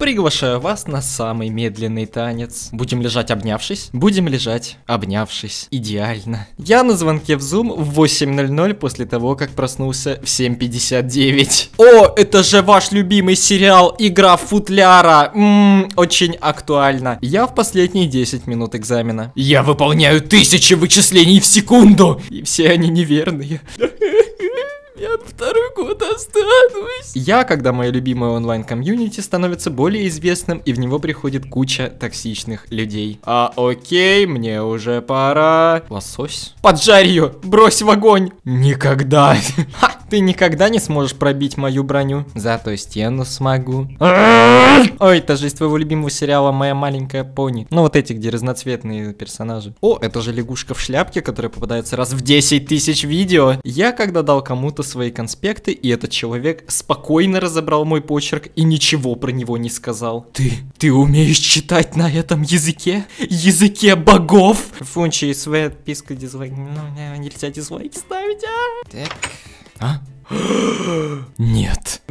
Приглашаю вас на самый медленный танец. Будем лежать обнявшись? Будем лежать обнявшись. Идеально. Я на звонке в Zoom в 8.00 после того, как проснулся в 7.59. О, это же ваш любимый сериал «Игра футляра». Ммм, очень актуально. Я в последние 10 минут экзамена. Я выполняю тысячи вычислений в секунду. И все они неверные второй год останусь. Я, когда мое любимое онлайн-комьюнити становится более известным, и в него приходит куча токсичных людей. А окей, мне уже пора. Лосось. Поджарь ее, брось в огонь. Никогда. Ха! Ты никогда не сможешь пробить мою броню, зато стену смогу. Ой, это же из твоего любимого сериала «Моя маленькая пони». Ну вот эти, где разноцветные персонажи. О, это же лягушка в шляпке, которая попадается раз в 10 тысяч видео. Я когда дал кому-то свои конспекты, и этот человек спокойно разобрал мой почерк и ничего про него не сказал. Ты, ты умеешь читать на этом языке? Языке богов? Фунчи и писка дизлайк. Ну, нельзя дизлайки ставить, а? Так... А? Нет.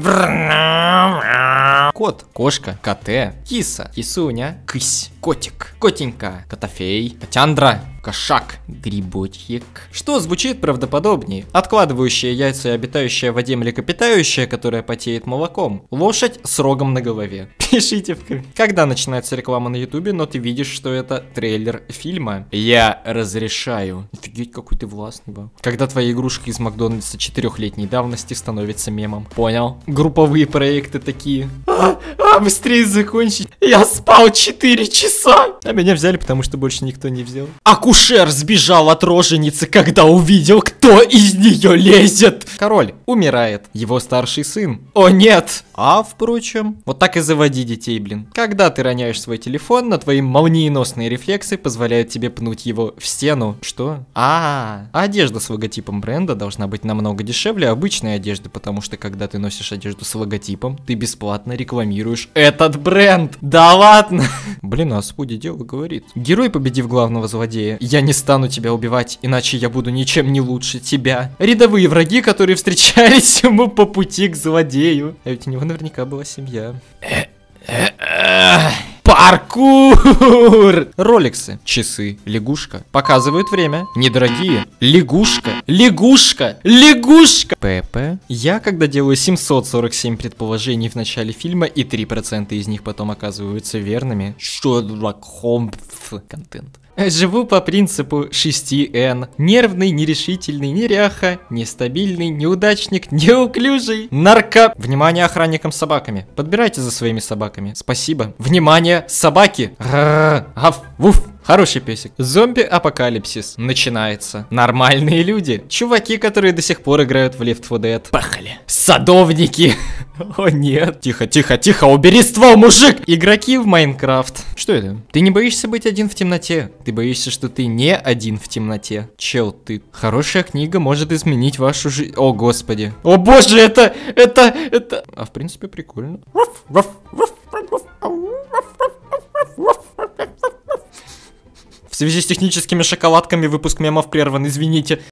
Кот, кошка, коте, киса, кисуня, кысь, котик, котенька, котофей, котяндра, кошак, грибочек. Что звучит правдоподобнее? Откладывающая яйца и обитающая в воде млекопитающая, которая потеет молоком. Лошадь с рогом на голове. Пишите в комментариях. Когда начинается реклама на ютубе, но ты видишь, что это трейлер фильма. Я разрешаю. Офигеть, какой ты властный был. Когда твоя игрушка из Макдональдса четырехлетней давности становится мемом. Понял? Групповые проекты такие. А, а быстрее закончить. Я спал 4 часа. А меня взяли, потому что больше никто не взял. Аку Акушер сбежал от роженицы, когда увидел, кто из нее лезет. Король умирает. Его старший сын. О нет! А, впрочем, вот так и заводи детей, блин. Когда ты роняешь свой телефон, на твои молниеносные рефлексы позволяют тебе пнуть его в стену. Что? А, -а, -а. одежда с логотипом бренда должна быть намного дешевле обычной одежды, потому что когда ты носишь одежду с логотипом, ты бесплатно рекламируешь этот бренд. Да ладно! Блин, а Спуди дело говорит. Герой, победив главного злодея, я не стану тебя убивать, иначе я буду ничем не лучше тебя. Рядовые враги, которые встречались ему по пути к злодею. А ведь у него наверняка была семья. Паркур! Роликсы, часы, лягушка. Показывают время. Недорогие. Лягушка, лягушка, лягушка! Пепе. Я, когда делаю 747 предположений в начале фильма, и 3% из них потом оказываются верными. что Шерлок Холмс. Контент. Живу по принципу 6Н. Нервный, нерешительный, неряха, нестабильный, неудачник, неуклюжий, нарко... Внимание охранникам с собаками. Подбирайте за своими собаками. Спасибо. Внимание, собаки! Аф, вуф. Хороший песик. Зомби-апокалипсис начинается. Нормальные люди. Чуваки, которые до сих пор играют в Left 4 Dead. Пахали. Садовники. О нет. Тихо, тихо, тихо, убери ствол, мужик! Игроки в Майнкрафт. Что это? Ты не боишься быть один в темноте. Ты боишься, что ты не один в темноте. Чел, ты... Хорошая книга может изменить вашу жизнь. О, господи. О, боже, это... Это... Это... А в принципе, прикольно. В связи с техническими шоколадками выпуск мемов прерван, извините.